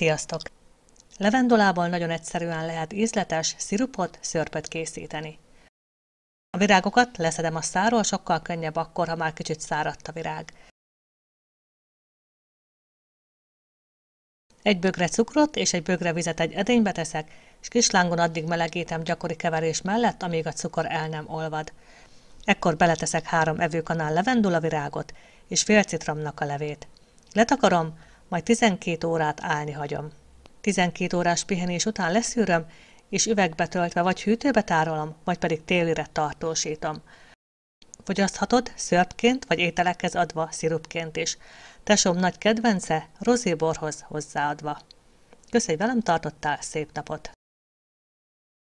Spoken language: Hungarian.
Sziasztok! Levendulával nagyon egyszerűen lehet ízletes szirupot, szörpöt készíteni. A virágokat leszedem a száról, sokkal könnyebb akkor, ha már kicsit száradt a virág. Egy bögre cukrot és egy bögre vizet egy edénybe teszek, és kislángon addig melegítem gyakori keverés mellett, amíg a cukor el nem olvad. Ekkor beleteszek három evőkanál levendula virágot és fél citromnak a levét. Letakarom, majd 12 órát állni hagyom. 12 órás pihenés után leszűröm, és üvegbe töltve vagy hűtőbe tárolom, vagy pedig télire tartósítom. Fogyaszthatod szörpként vagy ételekhez adva szirupként is. Tesom nagy kedvence, rozéborhoz hozzáadva. Kösz, hogy velem tartottál, szép napot!